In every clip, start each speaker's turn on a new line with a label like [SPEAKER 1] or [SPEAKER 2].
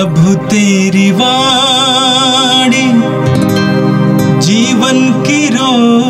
[SPEAKER 1] प्रभु तेरी
[SPEAKER 2] वाणी जीवन की रोज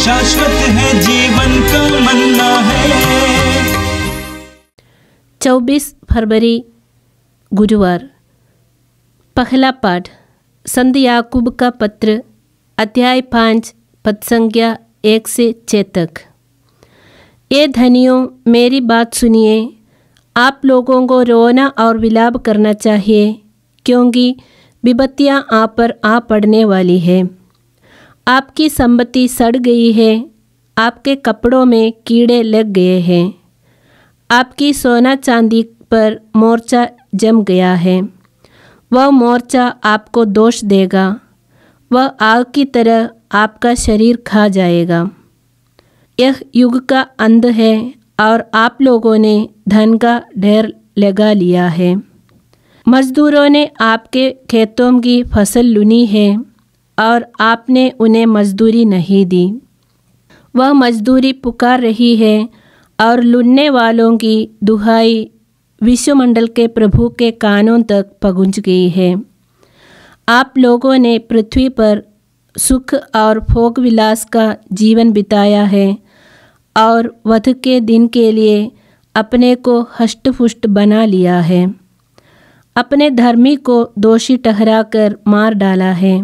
[SPEAKER 2] शाश्वत है जीवन का मन्ना है 24 फरवरी गुरुवार पहला पाठ संत याकूब का पत्र अध्याय पाँच पद संख्या एक से छः तक ये धनियों मेरी बात सुनिए आप लोगों को रोना और विलाप करना चाहिए क्योंकि विपत्तियाँ आप पर आ पड़ने वाली है आपकी संपत्ति सड़ गई है आपके कपड़ों में कीड़े लग गए हैं आपकी सोना चांदी पर मोर्चा जम गया है वह मोर्चा आपको दोष देगा वह आग की तरह आपका शरीर खा जाएगा यह युग का अंध है और आप लोगों ने धन का ढेर लगा लिया है मजदूरों ने आपके खेतों की फसल लुनी है और आपने उन्हें मजदूरी नहीं दी वह मजदूरी पुकार रही है और लुनने वालों की दुहाई विश्वमंडल के प्रभु के कानों तक पहुंच गई है आप लोगों ने पृथ्वी पर सुख और भोग विलास का जीवन बिताया है और वध के दिन के लिए अपने को हष्टपुष्ट बना लिया है अपने धर्मी को दोषी ठहराकर मार डाला है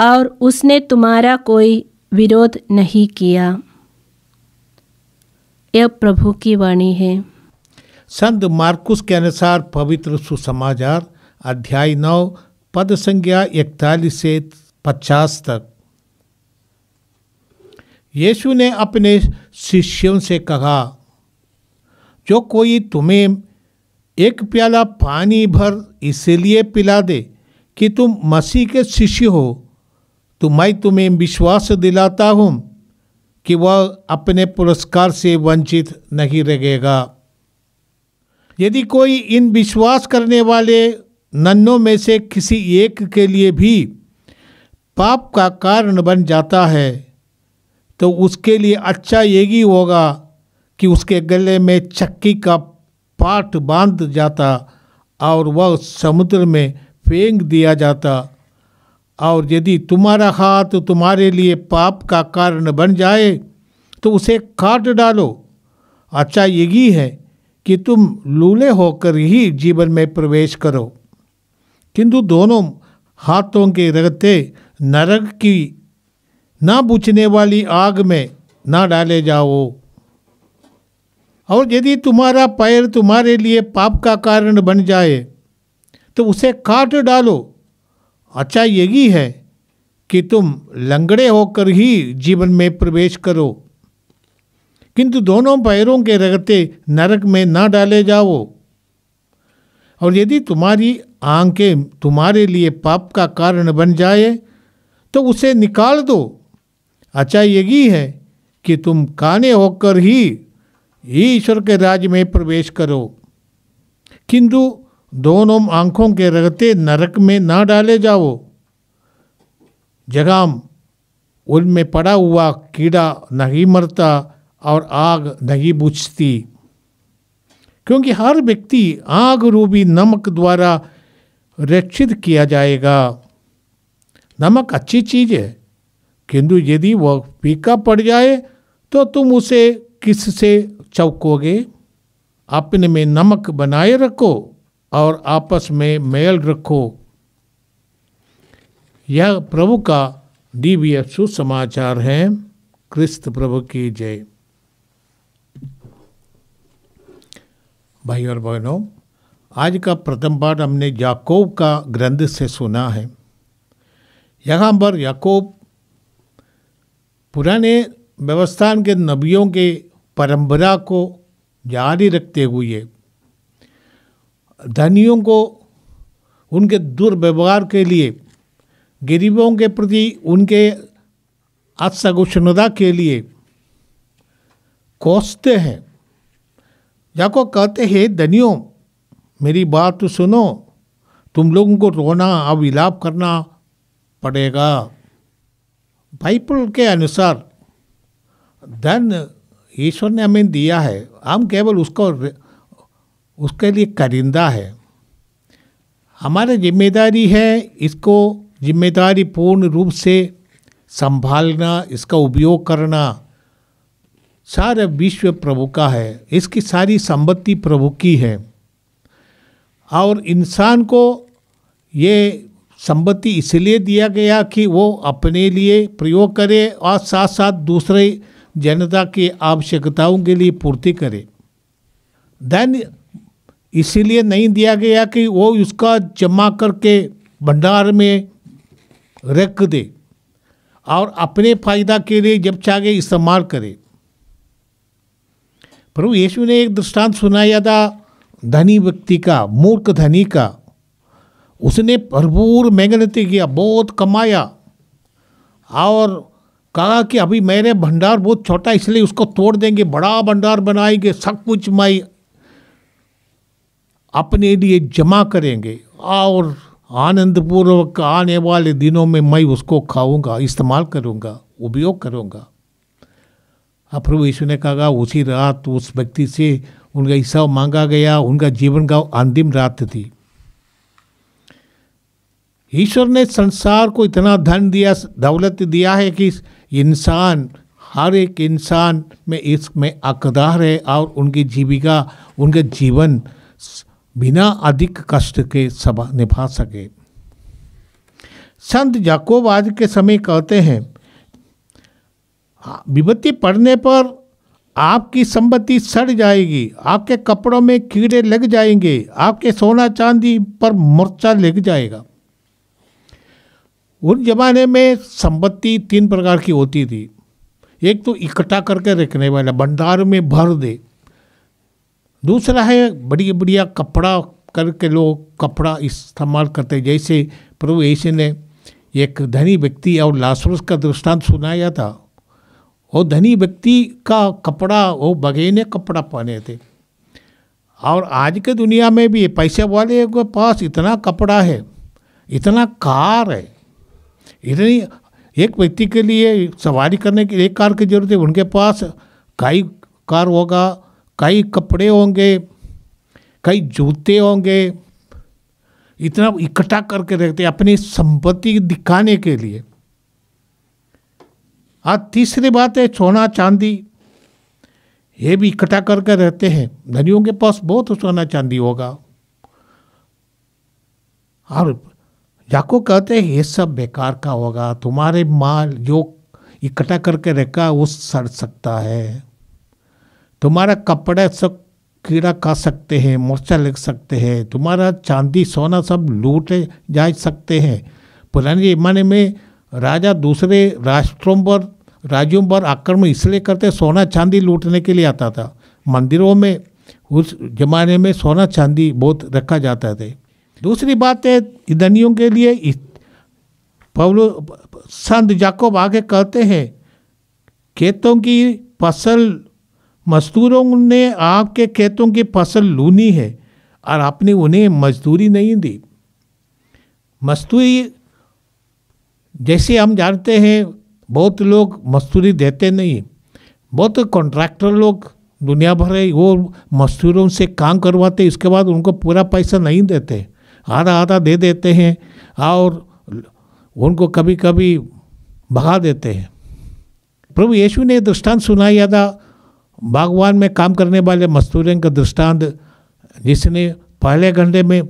[SPEAKER 2] और उसने तुम्हारा कोई विरोध नहीं किया यह प्रभु की वाणी है
[SPEAKER 1] संत मार्कुस के अनुसार पवित्र सुसमाचार अध्याय नौ पद संख्या इकतालीस से पचास तक यीशु ने अपने शिष्यों से कहा जो कोई तुम्हें एक प्याला पानी भर इसलिए पिला दे कि तुम मसीह के शिष्य हो तो मैं तुम्हें विश्वास दिलाता हूँ कि वह अपने पुरस्कार से वंचित नहीं रहेगा यदि कोई इन विश्वास करने वाले नन्नों में से किसी एक के लिए भी पाप का कारण बन जाता है तो उसके लिए अच्छा यही होगा कि उसके गले में चक्की का पाठ बांध जाता और वह समुद्र में फेंक दिया जाता और यदि तुम्हारा हाथ तुम्हारे लिए पाप का कारण बन जाए तो उसे काट डालो अच्छा यही है कि तुम लूले होकर ही जीवन में प्रवेश करो किंतु दोनों हाथों के रगते नरक की ना बुझने वाली आग में ना डाले जाओ और यदि तुम्हारा पैर तुम्हारे लिए पाप का कारण बन जाए तो उसे काट डालो अच्छा यही है कि तुम लंगड़े होकर ही जीवन में प्रवेश करो किंतु दोनों पैरों के रगते नरक में ना डाले जाओ और यदि तुम्हारी आंखें तुम्हारे लिए पाप का कारण बन जाए तो उसे निकाल दो अच्छा यही है कि तुम काने होकर ही ईश्वर के राज्य में प्रवेश करो किंतु दोनों आंखों के रगते नरक में ना डाले जाओ जगाम उनमें पड़ा हुआ कीड़ा नहीं मरता और आग नहीं बुझती क्योंकि हर व्यक्ति आग रूपी नमक द्वारा रक्षित किया जाएगा नमक अच्छी चीज़ है किंतु यदि वह पीका पड़ जाए तो तुम उसे किस से चौकोगे अपने में नमक बनाए रखो और आपस में मेल रखो यह प्रभु का दिव्य सुसमाचार है क्रिस्त प्रभु की जय भाई और बहनों आज का प्रथम पाठ हमने याकोब का ग्रंथ से सुना है यहाँ पर याकोब पुराने व्यवस्थान के नबियों के परंपरा को जारी रखते हुए धनियों को उनके दुर्व्यवहार के लिए गरीबों के प्रति उनके असगुष्णता के लिए कोसते हैं या को कहते हैं धनियों मेरी बात तो सुनो तुम लोगों को रोना अब विलाप करना पड़ेगा बाइबल के अनुसार धन ईश्वर ने हमें दिया है हम केवल उसको उसके लिए करिंदा है हमारा जिम्मेदारी है इसको जिम्मेदारी पूर्ण रूप से संभालना इसका उपयोग करना सारा विश्व प्रभु का है इसकी सारी संपत्ति प्रभु की है और इंसान को ये संपत्ति इसलिए दिया गया कि वो अपने लिए प्रयोग करे और साथ साथ दूसरे जनता की आवश्यकताओं के लिए पूर्ति करे देन इसीलिए नहीं दिया गया कि वो उसका जमा करके भंडार में रख दे और अपने फायदा के लिए जब चाहे इस्तेमाल करे प्रभु यीशु ने एक दृष्टांत सुनाया था धनी व्यक्ति का मूर्ख धनी का उसने भरपूर मेहनत किया बहुत कमाया और कहा कि अभी मेरे भंडार बहुत छोटा इसलिए उसको तोड़ देंगे बड़ा भंडार बनाएंगे सब कुछ मैं अपने लिए जमा करेंगे और आनंदपूर्वक आने वाले दिनों में मैं उसको खाऊंगा इस्तेमाल करूंगा उपयोग करूंगा अब प्रभु यीशु ने कहा उसी रात उस व्यक्ति से उनका हिस्सा मांगा गया उनका जीवन का अंतिम रात थी ईश्वर ने संसार को इतना धन दिया दौलत दिया है कि इंसान हर एक इंसान में इसमें अकदार है और उनकी जीविका उनका जीवन बिना अधिक कष्ट के सभा निभा सके संत जाकोब आज के समय कहते हैं विपत्ति पड़ने पर आपकी संपत्ति सड़ जाएगी आपके कपड़ों में कीड़े लग जाएंगे आपके सोना चांदी पर मोर्चा लग जाएगा उन जमाने में संपत्ति तीन प्रकार की होती थी एक तो इकट्ठा करके रखने वाला भंडार में भर दे दूसरा है बढ़िया बढ़िया कपड़ा करके लोग कपड़ा इस्तेमाल करते जैसे प्रभु ऐसे ने एक धनी व्यक्ति और लासरस का दृष्टांत सुनाया था वो धनी व्यक्ति का कपड़ा वो बगैने कपड़ा पहने थे और आज के दुनिया में भी पैसे वाले के पास इतना कपड़ा है इतना कार है इतनी एक व्यक्ति के लिए सवारी करने के लिए एक कार की जरूरत है उनके पास कई कार होगा कई कपड़े होंगे कई जूते होंगे इतना इकट्ठा करके रखते अपनी संपत्ति दिखाने के लिए आज तीसरी बात है सोना चांदी ये भी इकट्ठा करके रहते हैं धनियों के पास बहुत सोना चांदी होगा और जाको कहते हैं ये सब बेकार का होगा तुम्हारे माल जो इकट्ठा करके रखा वो सड़ सकता है तुम्हारा कपड़ा सब कीड़ा खा सकते हैं मोर्चा लग सकते हैं तुम्हारा चांदी सोना सब लूटे जा सकते हैं पुराने ज़माने में राजा दूसरे राष्ट्रों पर राज्यों पर आक्रमण इसलिए करते सोना चांदी लूटने के लिए आता था मंदिरों में उस जमाने में सोना चांदी बहुत रखा जाता था दूसरी बात है धनियों के लिए पवलो संत जाकोब आगे कहते हैं खेतों की फसल मजदूरों ने आपके खेतों की फसल लूनी है और आपने उन्हें मजदूरी नहीं दी मजदूरी जैसे हम जानते हैं बहुत लोग मजदूरी देते नहीं बहुत कॉन्ट्रैक्टर लोग दुनिया भर है वो मजदूरों से काम करवाते इसके बाद उनको पूरा पैसा नहीं देते आधा आधा दे देते हैं और उनको कभी कभी भगा देते हैं प्रभु यीशु ने दृष्टांत सुनाया था बागवान में काम करने वाले मजदूरों का दृष्टांत जिसने पहले घंटे में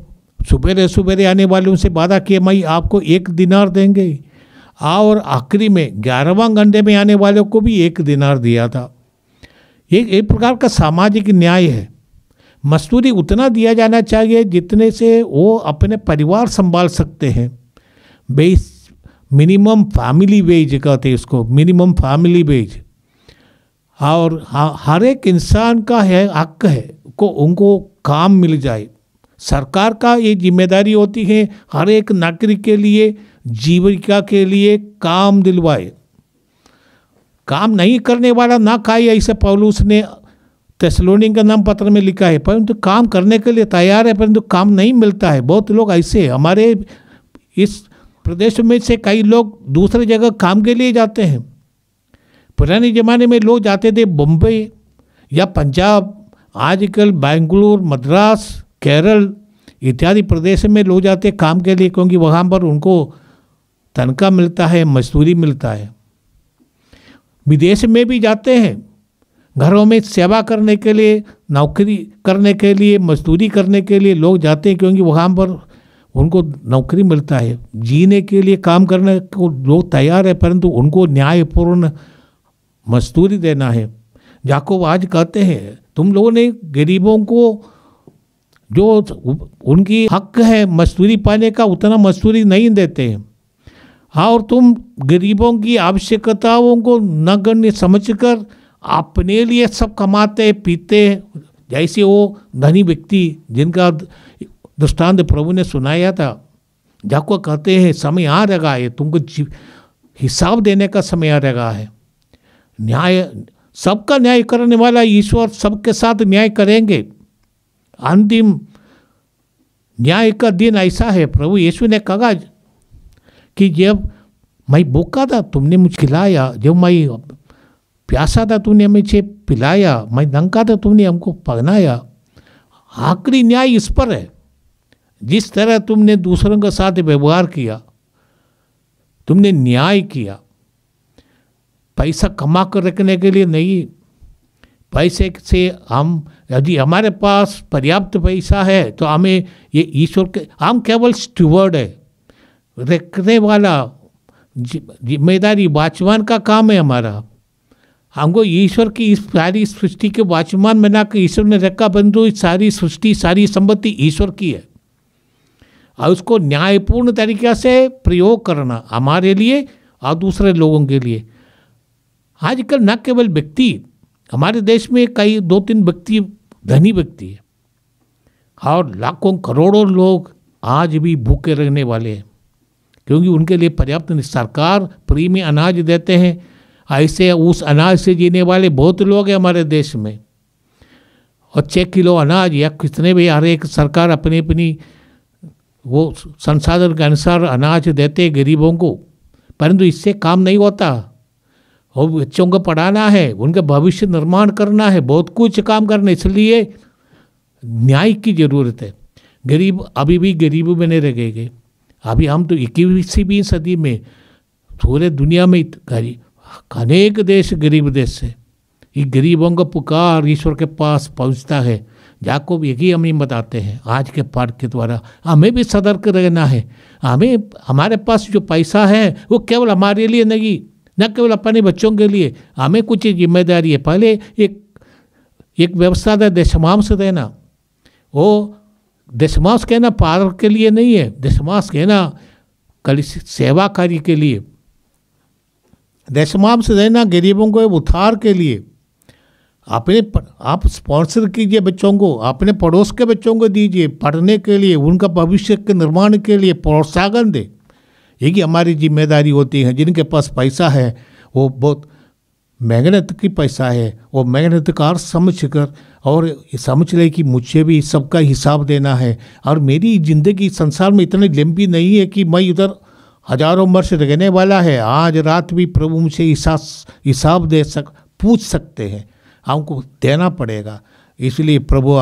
[SPEAKER 1] सुबेरे सुबेरे आने वालों से वादा किया भाई आपको एक दिनार देंगे और आखिरी में ग्यारहवा घंटे में आने वालों को भी एक दिनार दिया था ये एक प्रकार का सामाजिक न्याय है मजदूरी उतना दिया जाना चाहिए जितने से वो अपने परिवार संभाल सकते हैं बेस मिनिमम फैमिली वेज कहते हैं इसको मिनिमम फैमिली वेज और हर एक इंसान का है हक है को उनको काम मिल जाए सरकार का ये जिम्मेदारी होती है हर एक नागरिक के लिए जीविका के लिए काम दिलवाए काम नहीं करने वाला ना खाए ऐसे पौलूस ने तेसलोनी का नाम पत्र में लिखा है परंतु तो काम करने के लिए तैयार है परंतु तो काम नहीं मिलता है बहुत लोग ऐसे है हमारे इस प्रदेश में से कई लोग दूसरे जगह काम के लिए जाते हैं पुराने ज़माने में लोग जाते थे बम्बई या पंजाब आजकल बेंगलोर मद्रास केरल इत्यादि प्रदेश में लोग जाते काम के लिए क्योंकि वहाँ पर उनको तनख्वाह मिलता है मजदूरी मिलता है विदेश में भी जाते हैं घरों में सेवा करने के लिए नौकरी करने के लिए मजदूरी करने के लिए लोग जाते हैं क्योंकि वहाँ पर उनको नौकरी मिलता है जीने के लिए काम करने को लोग तैयार है परंतु उनको न्यायपूर्ण मजदूरी देना है जाको आज कहते हैं तुम लोगों ने गरीबों को जो उनकी हक है मजदूरी पाने का उतना मजदूरी नहीं देते हैं हाँ और तुम गरीबों की आवश्यकताओं को नगण्य समझ कर अपने लिए सब कमाते पीते जैसे वो धनी व्यक्ति जिनका दृष्टांत प्रभु ने सुनाया था जाको कहते हैं समय आ रहा है तुमको हिसाब देने का समय आ रहा है न्याय सबका न्याय करने वाला ईश्वर सबके साथ न्याय करेंगे अंतिम न्याय का दिन ऐसा है प्रभु यीशु ने कहा कि जब मैं भूखा था तुमने मुझे खिलाया जब मैं प्यासा था तुमने मुझे पिलाया मैं दंका था तुमने हमको पहनाया आखिरी न्याय इस पर है जिस तरह तुमने दूसरों के साथ व्यवहार किया तुमने न्याय किया पैसा कमा कर रखने के लिए नहीं पैसे से हम यदि हमारे पास पर्याप्त पैसा है तो हमें ये ईश्वर के हम केवल स्टूवर्ड है रखने वाला जिम्मेदारी वाचमान का काम है हमारा हमको ईश्वर की इस सारी सृष्टि के वाचमान बना के ईश्वर ने रखा बंधु इस सारी सृष्टि सारी संपत्ति ईश्वर की है और उसको न्यायपूर्ण तरीक़े से प्रयोग करना हमारे लिए और दूसरे लोगों के लिए आजकल न केवल व्यक्ति हमारे देश में कई दो तीन व्यक्ति धनी व्यक्ति है और लाखों करोड़ों लोग आज भी भूखे रहने वाले हैं क्योंकि उनके लिए पर्याप्त सरकार फ्री में अनाज देते हैं ऐसे उस अनाज से जीने वाले बहुत लोग हैं हमारे देश में और छः किलो अनाज या कितने भी हर एक सरकार अपनी अपनी वो संसाधन के अनुसार अनाज देते गरीबों को परंतु इससे काम नहीं होता और बच्चों को पढ़ाना है उनका भविष्य निर्माण करना है बहुत कुछ काम करना है इसलिए न्याय की ज़रूरत है गरीब अभी भी गरीब बने रह गए अभी हम तो इक्कीसवीं सदी में पूरे दुनिया में अनेक देश गरीब देश है ये गरीबों का पुकार ईश्वर के पास पहुंचता है जाकोब यही ही बताते हैं आज के पाठ के द्वारा हमें भी सतर्क रहना है हमें हमारे पास जो पैसा है वो केवल हमारे लिए नहीं न केवल अपने बच्चों के लिए हमें कुछ जिम्मेदारी है पहले एक एक व्यवस्था था दशमांश देना वो दशमांश कहना पार के लिए नहीं है दशमांश कहना कल सेवा कार्य के लिए दशमांश देना गरीबों को उधार के लिए अपने आप स्पॉन्सर कीजिए बच्चों को अपने पड़ोस के बच्चों को दीजिए पढ़ने के लिए उनका भविष्य के निर्माण के लिए प्रोत्साहन दें ये कि हमारी जिम्मेदारी होती है जिनके पास पैसा है वो बहुत मेहनत की पैसा है वो मेहनत का समझ कर और समझ ले कि मुझे भी सबका हिसाब देना है और मेरी ज़िंदगी संसार में इतनी लंबी नहीं है कि मैं इधर हजारों वर्ष रहने वाला है आज रात भी प्रभु मुझे हिसाब हिसाब दे सक पूछ सकते हैं हमको देना पड़ेगा इसलिए प्रभु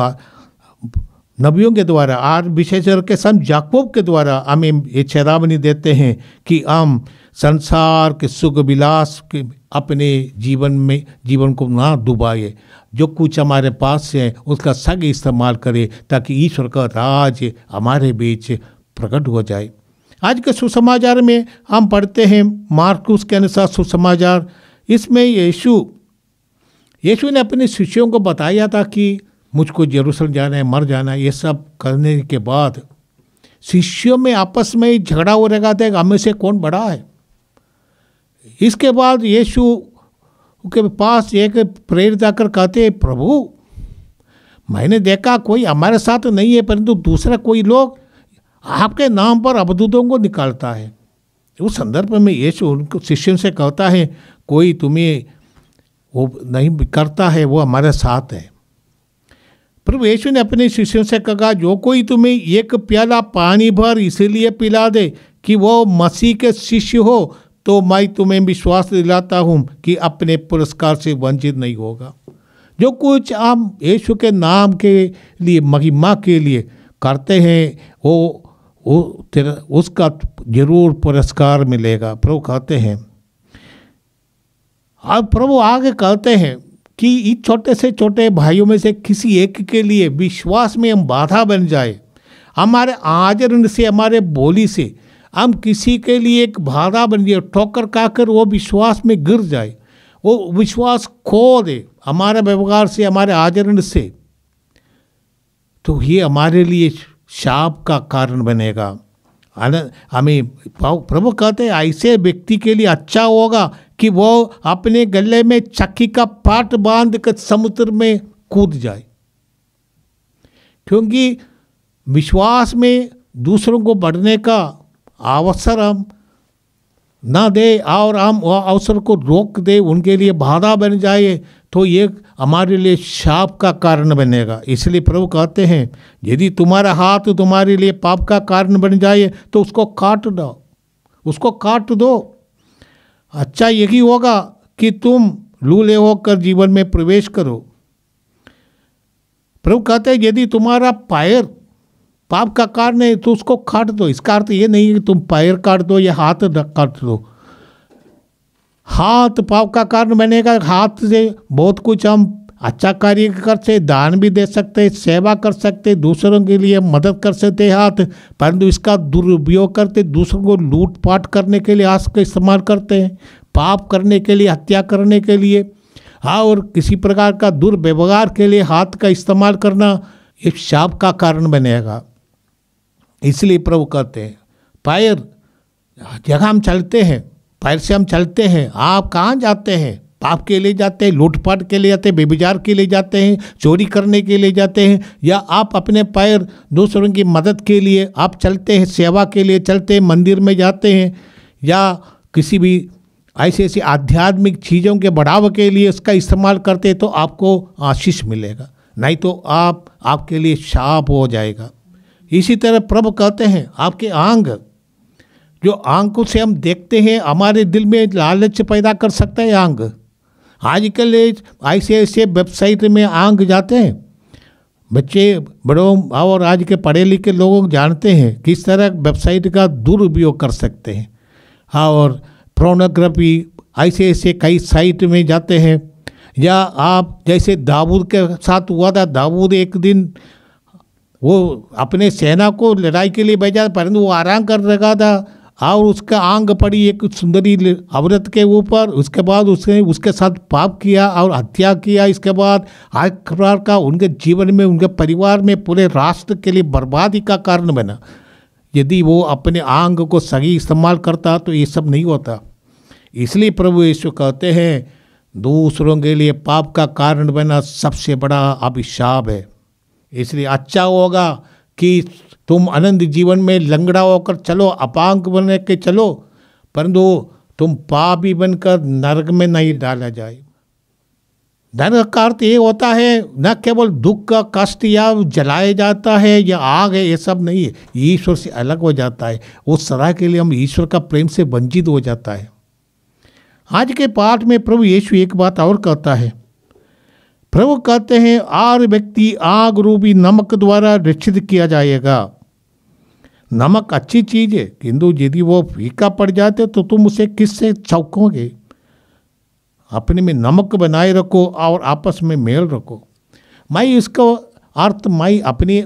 [SPEAKER 1] नबियों के द्वारा आर विशेषकर के संत याकूब के द्वारा हमें ये चेतावनी देते हैं कि हम संसार के सुख विलास के अपने जीवन में जीवन को ना डुबाए जो कुछ हमारे पास है उसका सग इस्तेमाल करें ताकि ईश्वर का राज हमारे बीच प्रकट हो जाए आज के सुसमाचार में हम पढ़ते हैं मार्कुस के अनुसार सुसमाचार इसमें यीशु यीशु ने अपने शिष्यों को बताया था कि मुझको जरूसल जाना है मर जाना है ये सब करने के बाद शिष्यों में आपस में ही झगड़ा हो रखा था हमें से कौन बड़ा है इसके बाद यीशु के पास एक प्रेरित आकर कहते प्रभु मैंने देखा कोई हमारे साथ नहीं है परंतु दूसरा कोई लोग आपके नाम पर अवधूतों को निकालता है उस संदर्भ में यीशु उनको शिष्यों से कहता है कोई तुम्हें वो नहीं करता है वो हमारे साथ है प्रभु यशु ने अपने शिष्यों से कहा जो कोई तुम्हें एक प्याला पानी भर इसलिए पिला दे कि वो मसीह के शिष्य हो तो मैं तुम्हें विश्वास दिलाता हूँ कि अपने पुरस्कार से वंचित नहीं होगा जो कुछ आप यीशु के नाम के लिए महिमा के लिए करते हैं वो वो तेरा उसका जरूर पुरस्कार मिलेगा प्रभु कहते हैं और प्रभु आगे कहते हैं कि इस छोटे से छोटे भाइयों में से किसी एक के लिए विश्वास में हम बाधा बन जाए हमारे आचरण से हमारे बोली से हम किसी के लिए एक बाधा बन जाए ठोकर खाकर वो विश्वास में गिर जाए वो विश्वास खो दे हमारे व्यवहार से हमारे आचरण से तो ये हमारे लिए शाप का कारण बनेगा हमें प्रभु कहते हैं ऐसे व्यक्ति के लिए अच्छा होगा कि वो अपने गले में चक्की का पाट बांध कर समुद्र में कूद जाए क्योंकि विश्वास में दूसरों को बढ़ने का अवसर हम ना दे और हम अवसर को रोक दे उनके लिए बाधा बन जाए तो ये हमारे लिए शाप का कारण बनेगा इसलिए प्रभु कहते हैं यदि तुम्हारा हाथ तुम्हारे लिए पाप का कारण बन जाए तो उसको काट दो उसको काट दो अच्छा यही होगा कि तुम लूले होकर जीवन में प्रवेश करो प्रभु कहते हैं यदि तुम्हारा पायर पाप का कारण है तो उसको काट दो इसका अर्थ ये नहीं है कि तुम पायर काट दो या हाथ काट दो हाथ पाप का कारण मैंने कहा हाथ से बहुत कुछ हम अच्छा कार्य कर सकते दान भी दे सकते सेवा कर सकते दूसरों के लिए मदद कर सकते हाथ परंतु इसका दुरुपयोग करते दूसरों को लूटपाट करने के लिए हाथ का इस्तेमाल करते हैं पाप करने के लिए हत्या करने के लिए हाँ और किसी प्रकार का दुर्व्यवहार के लिए हाथ का इस्तेमाल करना एक शाप का कारण बनेगा इसलिए प्रभु कहते हैं पैर जगह हम चलते हैं पैर से हम चलते हैं आप कहाँ जाते हैं पाप के लिए जाते हैं लूटपाट के लिए जाते हैं बेबिजार के लिए जाते हैं चोरी करने के लिए जाते हैं या आप अपने पैर दूसरों की मदद के लिए आप चलते हैं सेवा के लिए चलते हैं मंदिर में जाते हैं या किसी भी ऐसी ऐसी आध्यात्मिक चीज़ों के बढ़ावा के लिए इसका इस्तेमाल करते तो आपको आशीष मिलेगा नहीं तो आप आपके लिए शाप हो जाएगा इसी तरह प्रभु कहते हैं आपके आंग जो आंखों से हम देखते हैं हमारे दिल में लालच पैदा कर सकता है आंग आजकल ऐसे ऐसे वेबसाइट में आंक जाते हैं बच्चे बड़ों और आज के पढ़े लिखे लोगों को जानते हैं किस तरह वेबसाइट का दुरुपयोग कर सकते हैं हाँ, और प्रोनोग्राफी ऐसे ऐसे कई साइट में जाते हैं या आप जैसे दाऊद के साथ हुआ था दाऊद एक दिन वो अपने सेना को लड़ाई के लिए भेजा परंतु वो आराम कर रखा था और उसका आंग पड़ी एक सुंदरी औरत के ऊपर उसके बाद उसने उसके साथ पाप किया और हत्या किया इसके बाद हर का उनके जीवन में उनके परिवार में पूरे राष्ट्र के लिए बर्बादी का कारण बना यदि वो अपने आंग को सही इस्तेमाल करता तो ये सब नहीं होता इसलिए प्रभु यीशु कहते हैं दूसरों के लिए पाप का कारण बना सबसे बड़ा अभिशाप है इसलिए अच्छा होगा कि तुम अनंत जीवन में लंगड़ा होकर चलो अपांग बन के चलो परंतु तुम पापी बनकर नरक में नहीं डाला जाए नरक का अर्थ ये होता है न केवल दुख का कष्ट या जलाया जाता है या आग है ये सब नहीं है ईश्वर से अलग हो जाता है उस सदा के लिए हम ईश्वर का प्रेम से वंचित हो जाता है आज के पाठ में प्रभु यीशु एक बात और कहता है प्रभु कहते हैं आर व्यक्ति आग रूपी नमक द्वारा रक्षित किया जाएगा नमक अच्छी चीज़ है किंतु यदि वो फीका पड़ जाते तो तुम उसे किससे चौकोगे अपने में नमक बनाए रखो और आपस में मेल रखो मैं इसका अर्थ मैं अपनी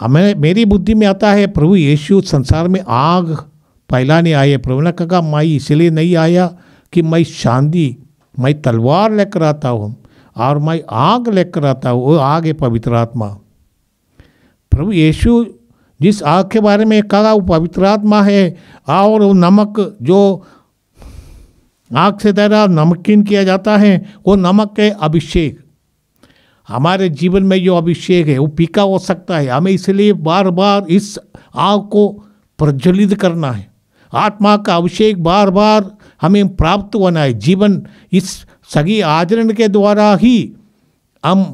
[SPEAKER 1] हमें मेरी बुद्धि में आता है प्रभु यीशु संसार में आग फैलाने आए प्रभु ने कहा मैं इसलिए नहीं आया कि मैं शांति मैं तलवार लेकर आता हूँ और मैं आग लेकर आता हूँ वो आग है पवित्र आत्मा प्रभु यीशु जिस आग के बारे में कहा वो पवित्र आत्मा है और वो नमक जो आग से तैरा नमकीन किया जाता है वो नमक के अभिषेक हमारे जीवन में जो अभिषेक है वो पीका हो सकता है हमें इसलिए बार बार इस आग को प्रज्वलित करना है आत्मा का अभिषेक बार बार हमें प्राप्त होना है जीवन इस सगी आचरण के द्वारा ही हम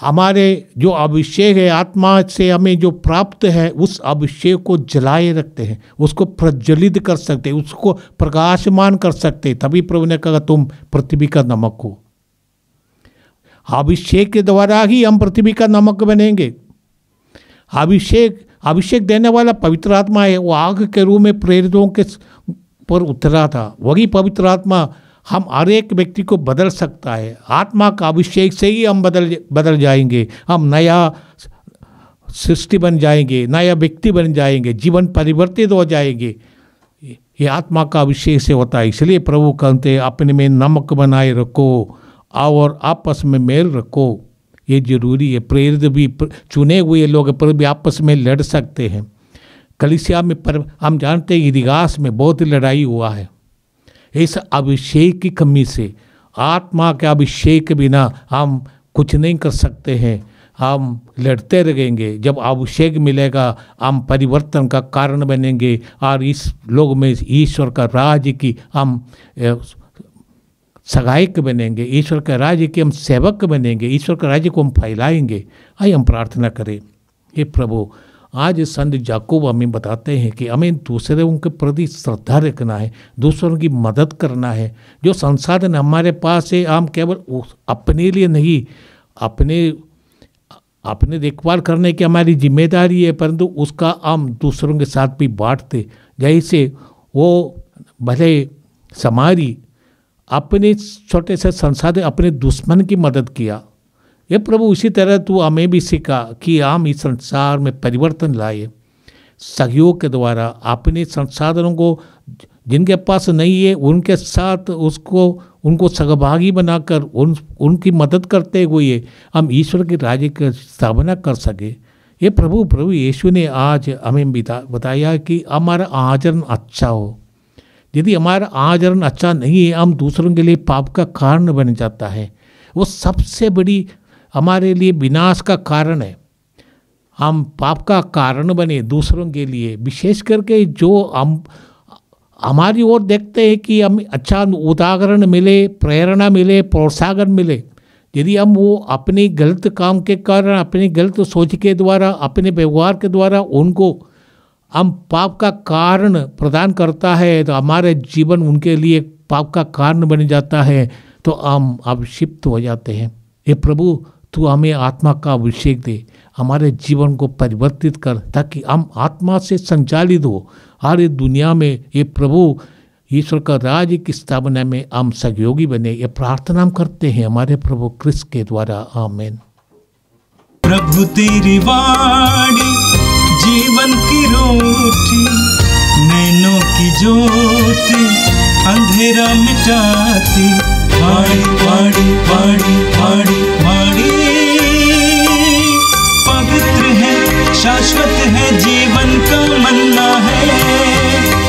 [SPEAKER 1] हमारे जो अभिषेक है आत्मा से हमें जो प्राप्त है उस अभिषेक को जलाए रखते हैं उसको प्रज्वलित कर सकते हैं उसको प्रकाशमान कर सकते तभी प्रभु ने कहा तुम पृथ्वी का नमक हो अभिषेक के द्वारा ही हम पृथ्वी का नमक बनेंगे अभिषेक अभिषेक देने वाला पवित्र आत्मा है वो आग के रूप में प्रेरितों के पर उतरा था वही पवित्र आत्मा हम हर एक व्यक्ति को बदल सकता है आत्मा का अभिषेक से ही हम बदल बदल जाएंगे हम नया सृष्टि बन जाएंगे नया व्यक्ति बन जाएंगे जीवन परिवर्तित हो जाएंगे ये आत्मा का अभिषेक से होता है इसलिए प्रभु कहते अपने में नमक बनाए रखो और आपस में मेल रखो ये जरूरी है प्रेरित भी चुने हुए लोग पर भी आपस में लड़ सकते हैं कलिसिया में पर हम जानते हैं इतिहास में बहुत लड़ाई हुआ है इस अभिषेक की कमी से आत्मा के अभिषेक बिना हम कुछ नहीं कर सकते हैं हम लड़ते रहेंगे जब अभिषेक मिलेगा हम परिवर्तन का कारण बनेंगे और इस लोग में ईश्वर का राज्य की हम सहायक बनेंगे ईश्वर के राज्य की हम सेवक बनेंगे ईश्वर के राज्य को हम फैलाएंगे आई हम प्रार्थना करें हे प्रभु आज संत जाकूब हमें बताते हैं कि हमें दूसरों के प्रति श्रद्धा रखना है दूसरों की मदद करना है जो संसाधन हमारे पास है हम केवल अपने लिए नहीं अपने अपने देखभाल करने की हमारी जिम्मेदारी है परंतु उसका हम दूसरों के साथ भी बांटते जैसे वो भले समारी अपने छोटे से संसाधन अपने दुश्मन की मदद किया ये प्रभु इसी तरह तू हमें भी सिखा कि हम इस संसार में परिवर्तन लाए सहयोग के द्वारा अपने संसाधनों को जिनके पास नहीं है उनके साथ उसको उनको सहभागी बनाकर उन उनकी मदद करते हुए हम ईश्वर के राज्य की स्थापना कर सके ये प्रभु प्रभु यीशु ने आज हमें बताया कि हमारा आचरण अच्छा हो यदि हमारा आचरण अच्छा नहीं है हम दूसरों के लिए पाप का कारण बन जाता है वो सबसे बड़ी हमारे लिए विनाश का कारण है हम पाप का कारण बने दूसरों के लिए विशेष करके जो हम हमारी ओर देखते हैं कि हम अच्छा उदाहरण मिले प्रेरणा मिले प्रोत्साहन मिले यदि हम वो अपनी गलत काम के कारण अपनी गलत सोच के द्वारा अपने व्यवहार के द्वारा उनको हम पाप का कारण प्रदान करता है तो हमारे जीवन उनके लिए पाप का कारण बन जाता है तो हम अब क्षिप्त हो जाते हैं ये प्रभु तू हमें आत्मा का अभिषेक दे हमारे जीवन को परिवर्तित कर ताकि हम आत्मा से संचालित हो हर दुनिया में ये प्रभु ईश्वर का राज्य की स्थापना में हम सहयोगी बने ये प्रार्थना हम करते हैं हमारे प्रभु कृष्ण के द्वारा आमेन प्रभु तेरी वाणी जीवन की रोटी
[SPEAKER 2] नैनों की ज्योति अंधेरा मिटाती ಮಾಡಿ ಮಾಡಿ ಮಾಡಿ ಮಾಡಿ ಮಾಡಿ पवित्र है शाश्वत है जीवन का मन्ना है